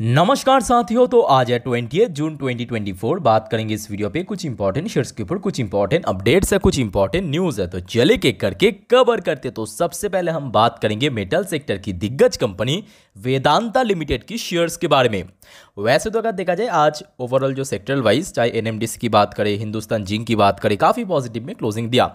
नमस्कार साथियों तो आज है ट्वेंटी जून 2024 बात करेंगे इस वीडियो पे कुछ इंपॉर्टेंट शेयर्स के ऊपर कुछ इंपॉर्टेंट अपडेट्स है कुछ इंपॉर्टेंट न्यूज है तो चले के करके कवर करते तो सबसे पहले हम बात करेंगे मेटल सेक्टर की दिग्गज कंपनी वेदांता लिमिटेड की शेयर्स के बारे में वैसे तो अगर देखा जाए आज ओवरऑल जो सेक्टर वाइज चाहे एन की बात करें हिंदुस्तान जिंक की बात करें काफ़ी पॉजिटिव में क्लोजिंग दिया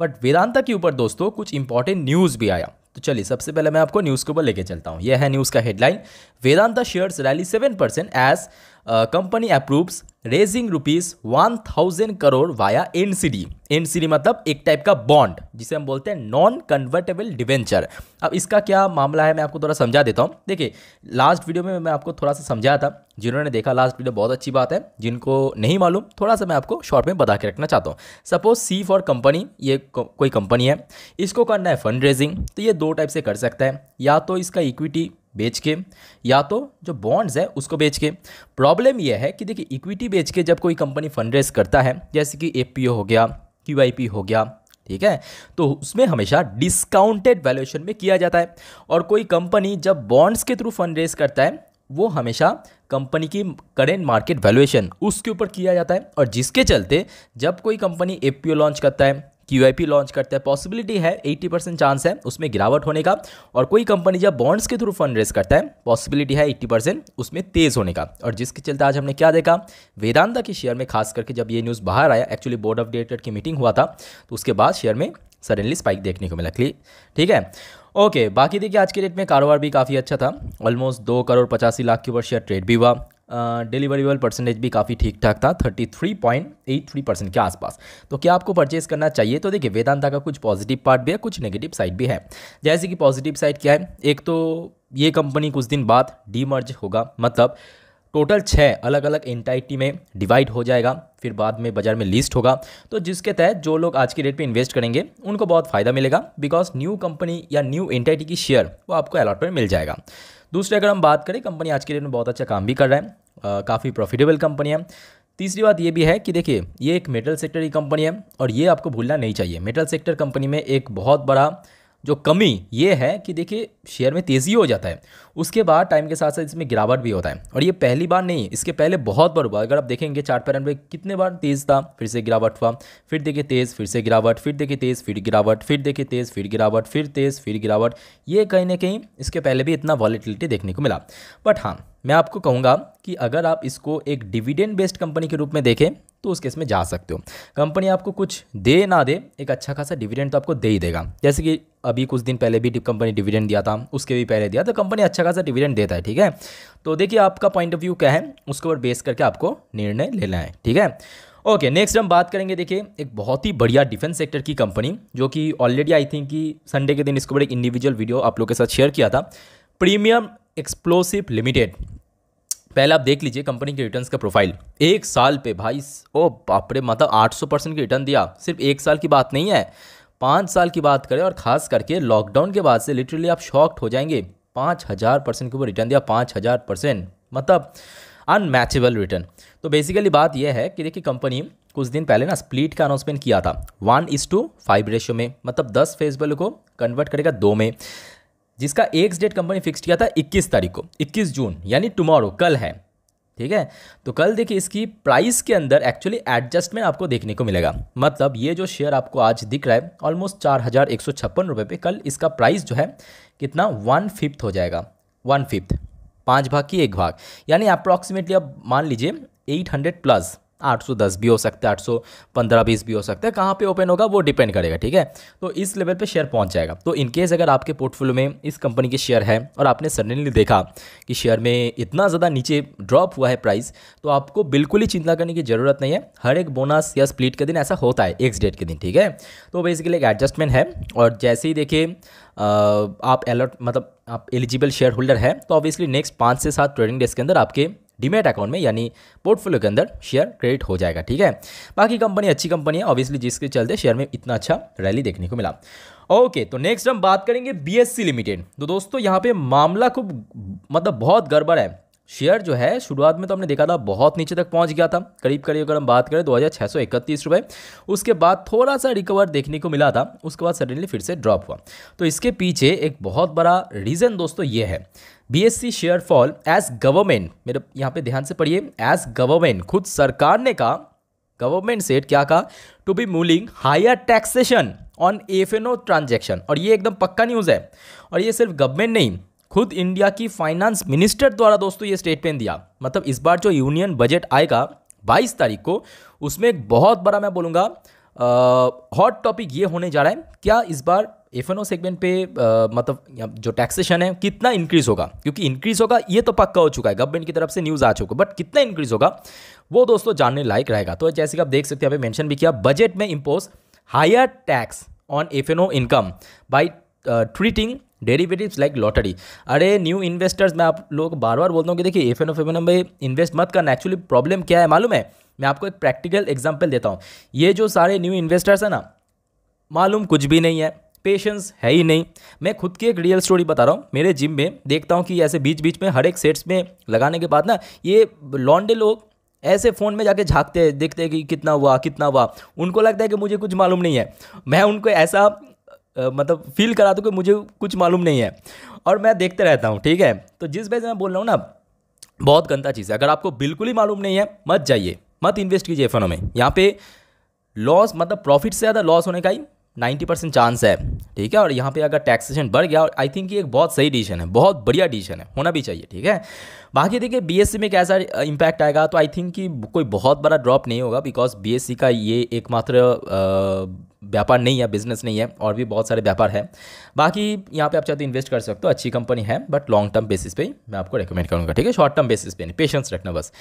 बट वेदांता के ऊपर दोस्तों कुछ इंपॉर्टेंट न्यूज़ भी आया तो चलिए सबसे पहले मैं आपको न्यूज़ के ऊपर लेके चलता हूँ यह है न्यूज़ का headline Vedanta shares rally seven percent as company approves raising rupees one thousand crore via NCD NCD मतलब एक टाइप का बॉन्ड जिसे हम बोलते हैं नॉन कन्वर्टेबल डिवेंचर अब इसका क्या मामला है मैं आपको थोड़ा समझा देता हूँ देखिए लास्ट वीडियो में मैं आपको थोड़ा सा समझाया था जिन्होंने देखा लास्ट वीडियो बहुत अच्छी बात है जिनको नहीं मालूम थोड़ा सा मैं आपको शॉर्ट में बता के रखना चाहता हूँ सपोज सी फॉर कंपनी ये को, कोई कंपनी है इसको करना है फंड रेजिंग तो ये दो टाइप से कर सकता है या तो इसका इक्विटी बेच के या तो जो बॉन्ड्स है उसको बेच के प्रॉब्लम यह है कि देखिए इक्विटी बेच के जब कोई कंपनी फंड रेस करता है जैसे कि ए हो गया क्यू हो गया ठीक है तो उसमें हमेशा डिस्काउंटेड वैल्यूएशन में किया जाता है और कोई कंपनी जब बॉन्ड्स के थ्रू फंड रेस करता है वो हमेशा कंपनी की करेंट मार्केट वैल्यूएशन उसके ऊपर किया जाता है और जिसके चलते जब कोई कंपनी ए लॉन्च करता है क्यू लॉन्च करता है पॉसिबिलिटी है 80 परसेंट चांस है उसमें गिरावट होने का और कोई कंपनी जब बॉन्ड्स के थ्रू फंड रेज करता है पॉसिबिलिटी है 80 परसेंट उसमें तेज़ होने का और जिसके चलते आज हमने क्या देखा वेदांता के शेयर में खास करके जब ये न्यूज़ बाहर आया एक्चुअली बोर्ड ऑफ डायरेक्टर की मीटिंग हुआ था तो उसके बाद शेयर में सडनली स्पाइक देखने को मिला ठीक है ओके बाकी देखिए आज के डेट में कारोबार भी काफ़ी अच्छा था ऑलमोस्ट दो करोड़ पचासी लाख के ऊपर शेयर ट्रेड भी हुआ डिलीवरीबल परसेंटेज भी काफ़ी ठीक ठाक था 33.83 परसेंट के आसपास तो क्या आपको परचेज करना चाहिए तो देखिए वेदांता का कुछ पॉजिटिव पार्ट भी है कुछ नेगेटिव साइड भी है जैसे कि पॉजिटिव साइड क्या है एक तो ये कंपनी कुछ दिन बाद डीमर्ज होगा मतलब टोटल छः अलग अलग एंटाइटी में डिवाइड हो जाएगा फिर बाद में बाजार में लिस्ट होगा तो जिसके तहत जो लोग आज के डेट पे इन्वेस्ट करेंगे उनको बहुत फ़ायदा मिलेगा बिकॉज न्यू कंपनी या न्यू एंटाइटी की शेयर वो आपको अलॉटमेंट मिल जाएगा दूसरी अगर हम बात करें कंपनी आज के डेट में बहुत अच्छा काम भी कर रहा है काफ़ी प्रॉफिटेबल कंपनी है तीसरी बात ये भी है कि देखिए ये एक मेटल सेक्टर की कंपनी है और ये आपको भूलना नहीं चाहिए मेटल सेक्टर कंपनी में एक बहुत बड़ा जो कमी ये है कि देखिए शेयर में तेज़ी हो जाता है उसके बाद टाइम के साथ साथ इसमें गिरावट भी होता है और ये पहली बार नहीं इसके पहले बहुत बार हुआ अगर आप देखेंगे चार्ट पैटर्न में कितने बार तेज़ था फिर से गिरावट हुआ फिर देखिए तेज़ फिर से गिरावट फिर देखिए तेज़ फिर गिरावट फिर देखिए तेज़ फिर गिरावट फिर तेज़ फिर गिरावट ये कहीं ना कहीं इसके पहले भी इतना वॉलीटिलिटी देखने को मिला बट हाँ मैं आपको कहूँगा कि अगर आप इसको एक डिविडेंड बेस्ड कंपनी के रूप में देखें तो उस केस में जा सकते हो कंपनी आपको कुछ दे ना दे एक अच्छा खासा डिविडेंड तो आपको दे ही देगा जैसे कि अभी कुछ दिन पहले भी कंपनी डिविडेंड दिया था उसके भी पहले दिया तो कंपनी अच्छा खासा डिविडेंड देता है ठीक है तो देखिए आपका पॉइंट ऑफ व्यू क्या है उसके ऊपर बेस करके आपको निर्णय लेना है ठीक है ओके नेक्स्ट हम बात करेंगे देखिए एक बहुत ही बढ़िया डिफेंस सेक्टर की कंपनी जो कि ऑलरेडी आई थिंक कि संडे के दिन इसके ऊपर एक इंडिविजुअल वीडियो आप लोग के साथ शेयर किया था प्रीमियम एक्सप्लोसिव लिमिटेड पहले आप देख लीजिए कंपनी के रिटर्न्स का प्रोफाइल एक साल पे भाई ओ बापरे मतलब 800 परसेंट की रिटर्न दिया सिर्फ एक साल की बात नहीं है पाँच साल की बात करें और ख़ास करके लॉकडाउन के बाद से लिटरली आप शॉक्ड हो जाएंगे पाँच हज़ार परसेंट के ऊपर रिटर्न दिया पाँच हज़ार परसेंट मतलब अनमैचेबल रिटर्न तो बेसिकली बात यह है कि देखिए कंपनी कुछ दिन पहले ना स्प्लिट का अनाउंसमेंट किया था one is to five ratio में मतलब दस फेस को कन्वर्ट करेगा दो में जिसका एक डेट कंपनी फिक्स किया था 21 तारीख को 21 जून यानी टुमारो कल है ठीक है तो कल देखिए इसकी प्राइस के अंदर एक्चुअली एडजस्टमेंट आपको देखने को मिलेगा मतलब ये जो शेयर आपको आज दिख रहा है ऑलमोस्ट चार हज़ार एक सौ छप्पन रुपये पे कल इसका प्राइस जो है कितना वन फिफ्थ हो जाएगा वन फिफ्थ पाँच भाग की एक भाग यानी अप्रॉक्सीमेटली आप मान लीजिए एट हंड्रेड प्लस 810 भी हो सकता है 815 बीस भी हो सकता है कहाँ पे ओपन होगा वो डिपेंड करेगा ठीक है तो इस लेवल पे शेयर पहुँच जाएगा तो इन केस अगर आपके पोर्टफोलियो में इस कंपनी के शेयर है और आपने सडनली देखा कि शेयर में इतना ज़्यादा नीचे ड्रॉप हुआ है प्राइस तो आपको बिल्कुल ही चिंता करने की ज़रूरत नहीं है हर एक बोनस या स्प्लिट के दिन ऐसा होता है एक्स डेट के दिन ठीक है तो बेसिकली एक एडजस्टमेंट है और जैसे ही देखिए आप अलर्ट मतलब आप एलिजिबल शेयर होल्डर हैं तो ऑब्वियसली नेक्स्ट पाँच से सात ट्रेडिंग डेज के अंदर आपके डिमेट अकाउंट में यानी पोर्टफोलियो के अंदर शेयर क्रेडिट हो जाएगा ठीक है बाकी कंपनी अच्छी कंपनी है ऑब्वियसली जिसके चलते शेयर में इतना अच्छा रैली देखने को मिला ओके तो नेक्स्ट हम बात करेंगे बीएससी लिमिटेड तो दोस्तों यहाँ पे मामला खूब मतलब बहुत गड़बड़ है शेयर जो है शुरुआत में तो हमने देखा था बहुत नीचे तक पहुंच गया था करीब करीब अगर हम बात करें दो रुपए उसके बाद थोड़ा सा रिकवर देखने को मिला था उसके बाद सडनली फिर से ड्रॉप हुआ तो इसके पीछे एक बहुत बड़ा रीज़न दोस्तों ये है BSE share fall as government मेरे यहाँ पे ध्यान से पढ़िए एज गवर्नमेंट खुद सरकार ने कहा गवर्नमेंट सेट क्या कहा to be mulling higher taxation on F N O transaction और ये एकदम पक्का न्यूज़ है और ये सिर्फ गवर्नमेंट नहीं खुद इंडिया की फाइनेंस मिनिस्टर द्वारा दोस्तों ये स्टेटमेंट दिया मतलब इस बार जो यूनियन बजट आएगा 22 तारीख को उसमें एक बहुत बड़ा मैं बोलूँगा हॉट टॉपिक ये होने जा रहा है क्या इस बार एफ एन ओ सेगमेंट पे आ, मतलब जो टैक्सेशन है कितना इंक्रीज होगा क्योंकि इंक्रीज होगा ये तो पक्का हो चुका है गवर्नमेंट की तरफ से न्यूज़ आ चुका है बट कितना इंक्रीज होगा वो दोस्तों जानने लायक रहेगा तो जैसे कि आप देख सकते हैं अभी मैंशन मेंशन भी किया बजट में impose higher tax on F N O income by treating derivatives like lottery अरे न्यू इन्वेस्टर्स मैं आप लोग बार बार बोलता हूँ कि देखिए एफ एन एफ एन में इन्वेस्ट मत करना एक्चुअली प्रॉब्लम क्या है मालूम है मैं आपको एक प्रैक्टिकल एग्जाम्पल देता हूँ ये जो सारे न्यू इन्वेस्टर्स हैं ना मालूम कुछ भी नहीं है पेशेंस है ही नहीं मैं खुद की एक रियल स्टोरी बता रहा हूँ मेरे जिम में देखता हूँ कि ऐसे बीच बीच में हर एक सेट्स में लगाने के बाद ना ये लॉन्डे लोग ऐसे फ़ोन में जाके झाँकते हैं देखते हैं कि कितना हुआ कितना हुआ उनको लगता है कि मुझे कुछ मालूम नहीं है मैं उनको ऐसा मतलब फील करा दो कि मुझे कुछ मालूम नहीं है और मैं देखते रहता हूँ ठीक है तो जिस वजह से मैं बोल रहा हूँ ना बहुत गंदा चीज़ है अगर आपको बिल्कुल ही मालूम नहीं है मत जाइए मत इन्वेस्ट कीजिए फनों में यहाँ पे लॉस मतलब प्रॉफिट से ज़्यादा लॉस होने का ही नाइन्टी परसेंट चांस है ठीक है और यहाँ पे अगर टैक्सेशन बढ़ गया और आई थिंक ये एक बहुत सही डिसीजन है बहुत बढ़िया डिसीजन है होना भी चाहिए ठीक है बाकी देखिए बीएससी में कैसा इम्पैक्ट आएगा तो आई थिंक कि कोई बहुत बड़ा ड्रॉप नहीं होगा बिकॉज बीएससी का ये एकमात्र व्यापार नहीं है बिजनेस नहीं है और भी बहुत सारे व्यापार है बाकी यहाँ पे आप चाहते इन्वेस्ट तो कर सकते हो अच्छी कंपनी है बट लॉन्ग टर्म बेसिस पे मैं आपको रेकमेंड करूँगा ठीक है शॉर्ट टर्म बेसिस पे नहीं पेशेंस रखना बस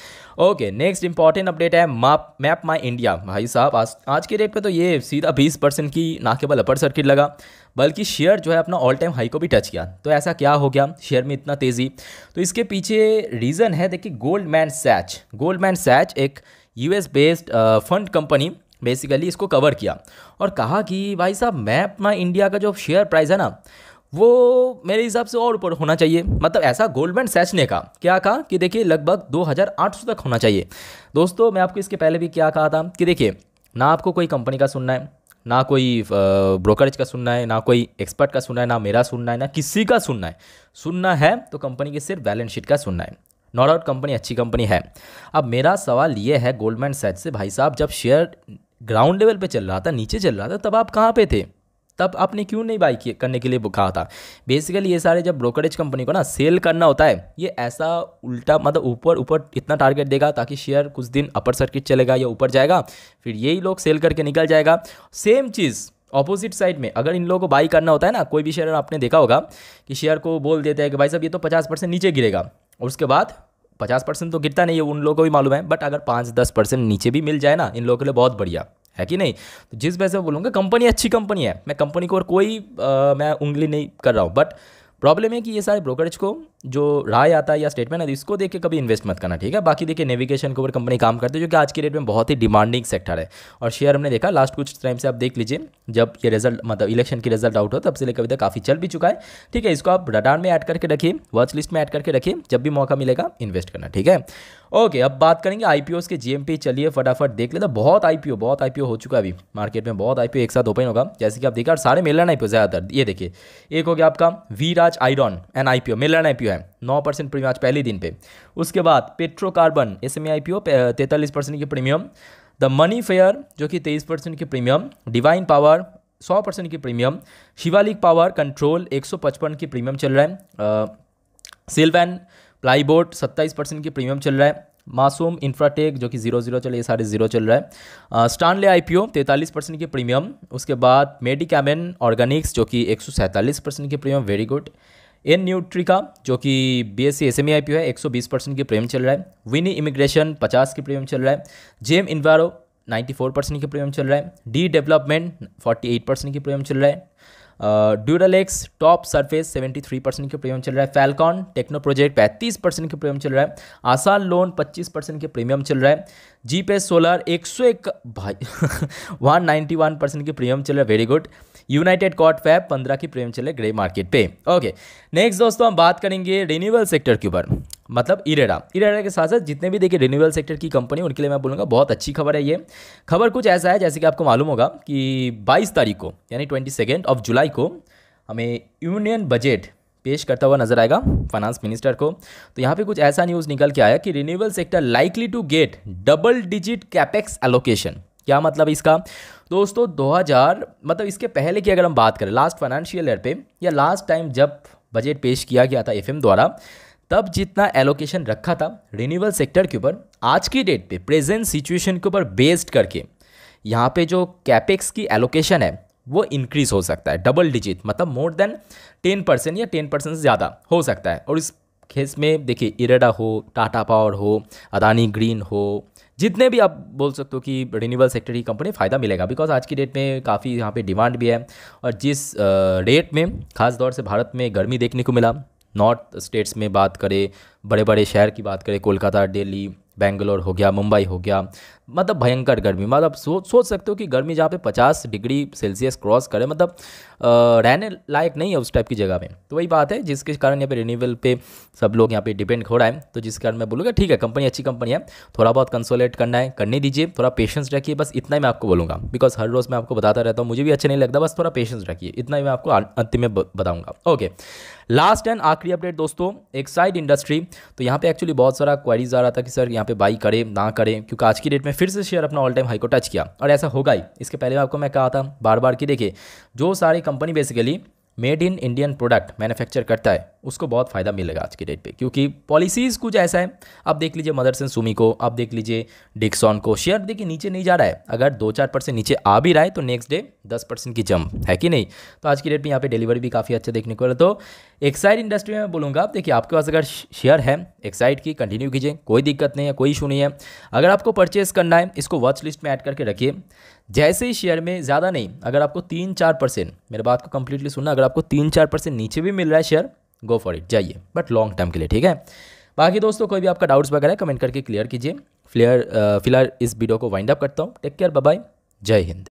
ओके नेक्स्ट इंपॉर्टेंट अपडेट है माप मैप माई इंडिया भाई साहब आज आज के डेट पर तो ये सीधा बीस परसेंट की ना केवल अपर सर्किट लगा बल्कि शेयर जो है अपना ऑल टाइम हाई को भी टच किया तो ऐसा क्या हो गया शेयर में इतना तेज़ी तो इसके पीछे रीज़न है देखिए Goldman Sachs Goldman Sachs एक US based fund company basically इसको कवर किया और कहा कि भाई साहब मैं अपना इंडिया का जो शेयर प्राइस है ना वो मेरे हिसाब से और ऊपर होना चाहिए मतलब ऐसा गोल्डमैन सैच ने कहा क्या कहा कि देखिए लगभग 2800 तक होना चाहिए दोस्तों मैं आपको इसके पहले भी क्या कहा था कि देखिए ना आपको कोई कंपनी का सुनना है ना कोई ब्रोकरेज का सुनना है ना कोई एक्सपर्ट का सुनना है ना मेरा सुनना है ना किसी का सुनना है सुनना है तो कंपनी के सिर्फ बैलेंस शीट का सुनना है नो डाउट कंपनी अच्छी कंपनी है अब मेरा सवाल ये है गोल्डमैन सेट से भाई साहब जब शेयर ग्राउंड लेवल पे चल रहा था नीचे चल रहा था तब आप कहाँ पे थे तब आपने क्यों नहीं बाई करने के लिए कहा था बेसिकली ये सारे जब ब्रोकरेज कंपनी को ना सेल करना होता है ये ऐसा उल्टा मतलब ऊपर ऊपर इतना टारगेट देगा ताकि शेयर कुछ दिन अपर सर्किट चलेगा या ऊपर जाएगा फिर यही लोग सेल करके निकल जाएगा सेम चीज़ ऑपोजिट साइड में अगर इन लोगों को बाई करना होता है ना कोई भी शेयर आपने देखा होगा कि शेयर को बोल देते हैं कि भाई साहब ये तो पचास परसेंट नीचे गिरेगा और उसके बाद पचास परसेंट तो गिरता नहीं है उन लोगों को भी मालूम है बट अगर पाँच दस परसेंट नीचे भी मिल जाए ना इन लोगों के लिए बहुत बढ़िया है कि नहीं तो जिस वजह से बोलूँगा कंपनी अच्छी कंपनी है मैं कंपनी को और कोई आ, मैं उंगली नहीं कर रहा हूँ बट प्रॉब्लम है कि ये सारे ब्रोकरेज को जो राय आता है या स्टेटमेंट है इसको देख के कभी इन्वेस्ट मत करना ठीक है बाकी देखिए नेविगेशन के ऊपर कंपनी काम करती है जो कि आज की डेट में बहुत ही डिमांडिंग सेक्टर है और शेयर हमने देखा लास्ट कुछ टाइम से आप देख लीजिए जब ये रिजल्ट मतलब इलेक्शन की रिजल्ट आउट हो तब से लेकर अभी तक काफ़ी चल भी चुका है ठीक है इसको आप रडार में ऐड करके रखिए वॉच लिस्ट में ऐड करके रखिए जब भी मौका मिलेगा इन्वेस्ट करना ठीक है ओके अब बात करेंगे आई के जी चलिए फटाफट देख लेते बहुत आई बहुत आई हो चुका है अभी मार्केट में बहुत आई एक साथ ओपन होगा जैसे कि आप देखिए और सारे मेलन आई ज़्यादातर ये देखिए एक हो गया आपका Vraj iron and I P I है नौ परसेंट प्रीमियम आज पहले दिन पे उसके बाद Petrocarbon S M E I P तैंतालीस परसेंट की प्रीमियम द मनी फेयर जो कि तेईस परसेंट की प्रीमियम डिवाइन पावर सौ परसेंट की प्रीमियम शिवालिक पावर कंट्रोल एक सौ पचपन की प्रीमियम चल रहा है सिल्वैन प्लाईबोर्ड सत्ताईस परसेंट की प्रीमियम चल रहा है मासूम इंफ्राटेक जो कि जीरो जीरो चल ये सारे जीरो चल रहा है स्टानले आईपीओ पी तैंतालीस परसेंट की प्रीमियम उसके बाद मेडिकामेन ऑर्गेनिक्स जो कि एक सौ सैंतालीस परसेंट की premium very good N Nutri का जो कि B S E S M E I P O एक सौ बीस परसेंट की प्रीमियम चल रहा है विनी इमिग्रेशन पचास की प्रीमियम चल रहा है जेम इन्वारो फोर परसेंट की प्रीमियम चल रहा है D development forty eight percent की प्रीमियम चल रहा है Duralex top surface three percent की प्रीमियम चल रहा है फैलकॉन टेक्नो प्रोजेक्ट पैंतीस परसेंट की प्रीमियम चल रहा है आसान लोन पच्चीस परसेंट की प्रीमियम चल रहा है जीपे सोलर एक सौ एक भाई वन नाइन्टी वन परसेंट की प्रीमियम चल रहा है वेरी गुड यूनाइटेड कॉट फैब पंद्रह की प्रेम चले ग्रे मार्केट पे ओके नेक्स्ट दोस्तों हम बात करेंगे रिन्यूएबल सेक्टर के ऊपर मतलब इरेडा इरेडा के साथ साथ जितने भी देखिए रिन्यूएबल सेक्टर की कंपनी उनके लिए मैं बोलूँगा बहुत अच्छी खबर है ये खबर कुछ ऐसा है जैसे कि आपको मालूम होगा कि बाईस तारीख को यानी ट्वेंटी सेकेंड ऑफ जुलाई को हमें यूनियन बजट पेश करता हुआ नजर आएगा फाइनेंस मिनिस्टर को तो यहाँ पे कुछ ऐसा न्यूज़ निकल के आया कि renewable sector likely to get double digit capex allocation क्या मतलब इसका दोस्तों 2000 मतलब इसके पहले की अगर हम बात करें लास्ट फाइनेंशियल ईयर पे या लास्ट टाइम जब बजट पेश किया गया था एफ द्वारा तब जितना एलोकेशन रखा था रिन्यूएबल सेक्टर के ऊपर आज की डेट पे प्रेजेंट सिचुएशन के ऊपर बेस्ड करके यहाँ पे जो कैपेक्स की एलोकेशन है वो इंक्रीज हो सकता है डबल डिजिट मतलब मोर देन टेन परसेंट या टेन परसेंट से ज़्यादा हो सकता है और इस खेस में देखिए इरेडा हो टाटा पावर हो अदानी ग्रीन हो जितने भी आप बोल सकते हो कि रिन्यूबल सेक्टर की कंपनी फ़ायदा मिलेगा बिकॉज आज की डेट में काफ़ी यहाँ पे डिमांड भी है और जिस रेट में ख़ास तौर से भारत में गर्मी देखने को मिला नॉर्थ स्टेट्स में बात करें बड़े बड़े शहर की बात करें कोलकाता दिल्ली बेंगलोर हो गया मुंबई हो गया मतलब भयंकर गर्मी मतलब सोच सोच सकते हो कि गर्मी जहाँ पे पचास डिग्री सेल्सियस क्रॉस करे मतलब रहने लायक नहीं है उस टाइप की जगह में तो वही बात है जिसके कारण यहाँ पे रिन्यूएबल पे सब लोग यहाँ पे डिपेंड हो रहा है तो जिस कारण मैं बोलूँगा ठीक है कंपनी अच्छी कंपनी है थोड़ा बहुत कंसोलेट करना है करने दीजिए थोड़ा पेशेंस रखिए बस इतना ही मैं आपको बोलूँगा बिकॉज हर रोज़ मैं आपको बताता रहता हूँ मुझे भी अच्छा नहीं लगता बस थोड़ा पेशेंस रखिए इतना ही मैं आपको अं-, अंतिम में बताऊँगा ओके लास्ट एंड आखिरी अपडेट दोस्तों एक्साइड इंडस्ट्री तो यहाँ पे एक्चुअली बहुत सारा क्वारीज आ रहा था कि सर यहाँ पे बाई करें ना करें क्योंकि आज की डेट में फिर से शेयर अपना ऑल टाइम हाई को टच किया और ऐसा होगा ही इसके पहले आपको मैं कहा था बार बार कि देखिए जो सारी company basically made in Indian product manufacture करता है उसको बहुत फ़ायदा मिलेगा आज की डेट पे क्योंकि पॉलिसीज़ कुछ ऐसा है आप देख लीजिए मदरसन सुमी को आप देख लीजिए डिक्सॉन को शेयर देखिए नीचे नहीं जा रहा है अगर दो चार परसेंट नीचे आ भी रहा है तो नेक्स्ट डे दस परसेंट की जंप है कि नहीं तो आज की डेट में यहाँ पर डिलीवरी भी काफ़ी अच्छा देखने को रहा तो एक्साइड इंडस्ट्री में बोलूँगा आप देखिए आपके पास अगर शेयर है एक्साइड की कंटिन्यू कीजिए कोई दिक्कत नहीं है कोई इशू नहीं है अगर आपको परचेस करना है इसको वॉच लिस्ट में ऐड करके रखिए जैसे ही शेयर में ज़्यादा नहीं अगर आपको तीन चार परसेंट मेरे बात को कंप्लीटली सुनना अगर आपको तीन चार परसेंट नीचे भी मिल रहा है शेयर गो फॉर इट जाइए बट लॉन्ग टर्म के लिए ठीक है बाकी दोस्तों कोई भी आपका डाउट्स वगैरह कमेंट करके क्लियर कीजिए फ्लियर फिलहाल uh, इस वीडियो को वाइंड अप करता हूँ टेक केयर बाय जय हिंद